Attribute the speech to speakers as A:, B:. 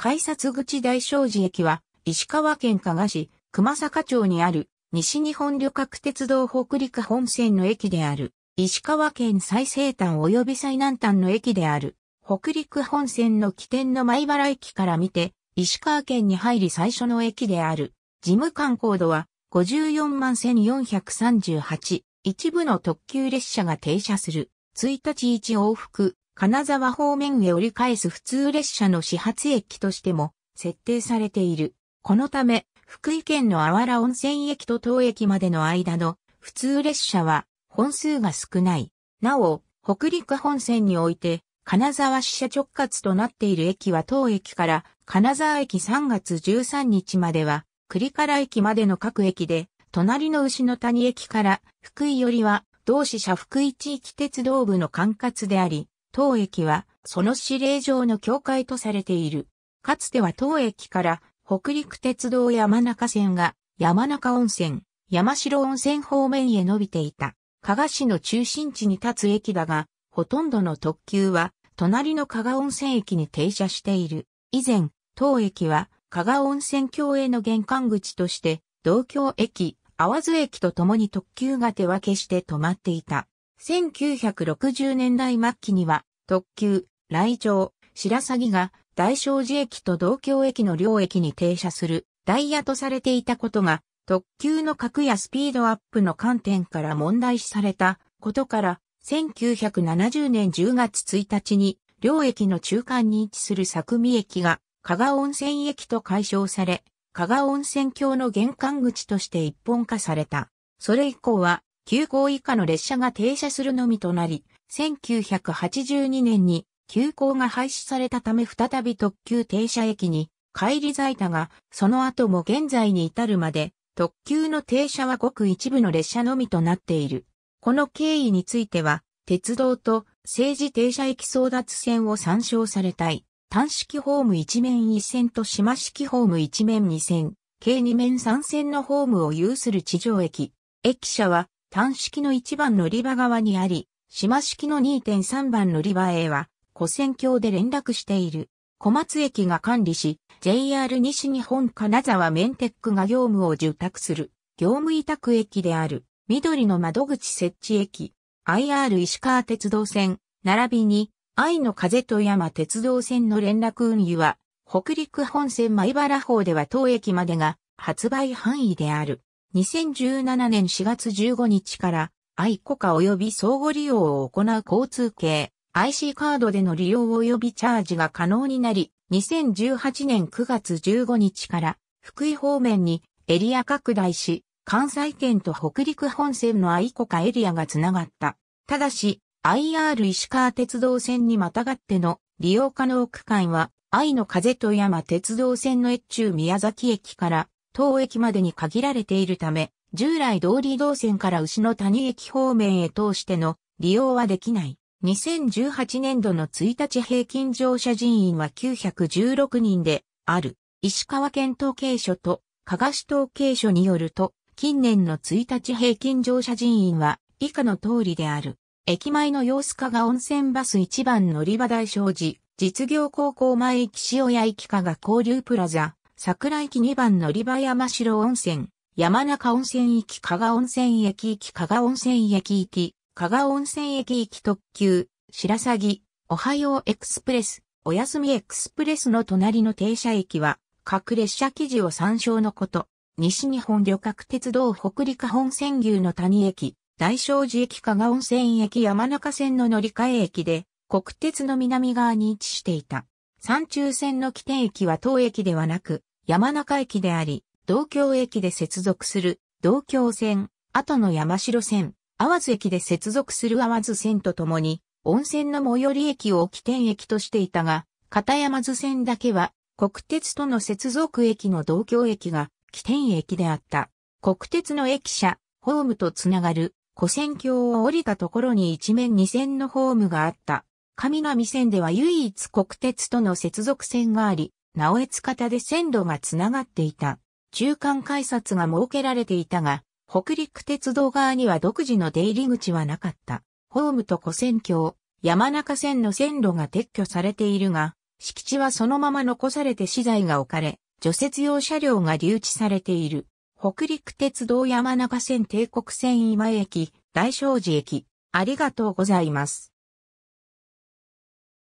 A: 改札口大正寺駅は、石川県加賀市、熊坂町にある、西日本旅客鉄道北陸本線の駅である、石川県最西端及び最南端の駅である、北陸本線の起点の米原駅から見て、石川県に入り最初の駅である、事務官高度は、54万1438、一部の特急列車が停車する、1日1往復、金沢方面へ折り返す普通列車の始発駅としても設定されている。このため、福井県のあわら温泉駅と当駅までの間の普通列車は本数が少ない。なお、北陸本線において、金沢支社直轄となっている駅は当駅から金沢駅3月13日までは、栗原駅までの各駅で、隣の牛の谷駅から福井よりは、同支社福井地域鉄道部の管轄であり、当駅は、その指令場の境界とされている。かつては当駅から、北陸鉄道山中線が、山中温泉、山城温泉方面へ伸びていた。加賀市の中心地に立つ駅だが、ほとんどの特急は、隣の加賀温泉駅に停車している。以前、当駅は、加賀温泉郷への玄関口として、同郷駅、淡津駅と共に特急が手分けして止まっていた。1960年代末期には、特急、来城、白鷺が大正寺駅と同京駅の両駅に停車するダイヤとされていたことが、特急の格やスピードアップの観点から問題視されたことから、1970年10月1日に、両駅の中間に位置する佐久見駅が、加賀温泉駅と解消され、加賀温泉橋の玄関口として一本化された。それ以降は、急行以下の列車が停車するのみとなり、1982年に急行が廃止されたため再び特急停車駅に帰り咲いたが、その後も現在に至るまで特急の停車はごく一部の列車のみとなっている。この経緯については、鉄道と政治停車駅争奪戦を参照されたい。単式ホーム一面一線と島式ホーム一面二線、計二面三線のホームを有する地上駅。駅舎は単式の1番乗り場側にあり、島式の2.3番乗り場へは、古戦橋で連絡している。小松駅が管理し、JR 西日本金沢メンテックが業務を受託する、業務委託駅である、緑の窓口設置駅、IR 石川鉄道線、並びに、愛の風と山鉄道線の連絡運輸は、北陸本線米原方では当駅までが発売範囲である。2017年4月15日から、愛国家及び相互利用を行う交通系 IC カードでの利用及びチャージが可能になり、2018年9月15日から福井方面にエリア拡大し、関西圏と北陸本線の愛国家エリアがつながった。ただし、IR 石川鉄道線にまたがっての利用可能区間は、愛の風と山鉄道線の越中宮崎駅から当駅までに限られているため、従来通り動線から牛の谷駅方面へ通しての利用はできない。2018年度の1日平均乗車人員は916人である。石川県統計所と加賀市統計所によると、近年の1日平均乗車人員は以下の通りである。駅前の様子加賀温泉バス1番乗り場大正寺、実業高校前駅塩屋駅加賀交流プラザ、桜駅2番乗り場山城温泉、山中温泉駅加賀温泉駅行き加賀温泉駅行き、加賀温泉駅行き特急、白鷺、おはようエクスプレス、おやすみエクスプレスの隣の停車駅は、各列車記事を参照のこと。西日本旅客鉄道北陸本線牛の谷駅、大正寺駅加賀温泉駅山中線の乗り換え駅で、国鉄の南側に位置していた。山中線の起点駅は当駅ではなく、山中駅であり、東京駅で接続する東京線、後の山城線、淡津駅で接続する淡津線とともに、温泉の最寄り駅を起点駅としていたが、片山津線だけは、国鉄との接続駅の同京駅が起点駅であった。国鉄の駅舎、ホームとつながる、古線橋を降りたところに一面二線のホームがあった。上上線では唯一国鉄との接続線があり、直江津方で線路がつながっていた。中間改札が設けられていたが、北陸鉄道側には独自の出入り口はなかった。ホームと古線橋、山中線の線路が撤去されているが、敷地はそのまま残されて資材が置かれ、除雪用車両が留置されている。北陸鉄道山中線帝国線今駅、大正寺駅、ありがとうございます。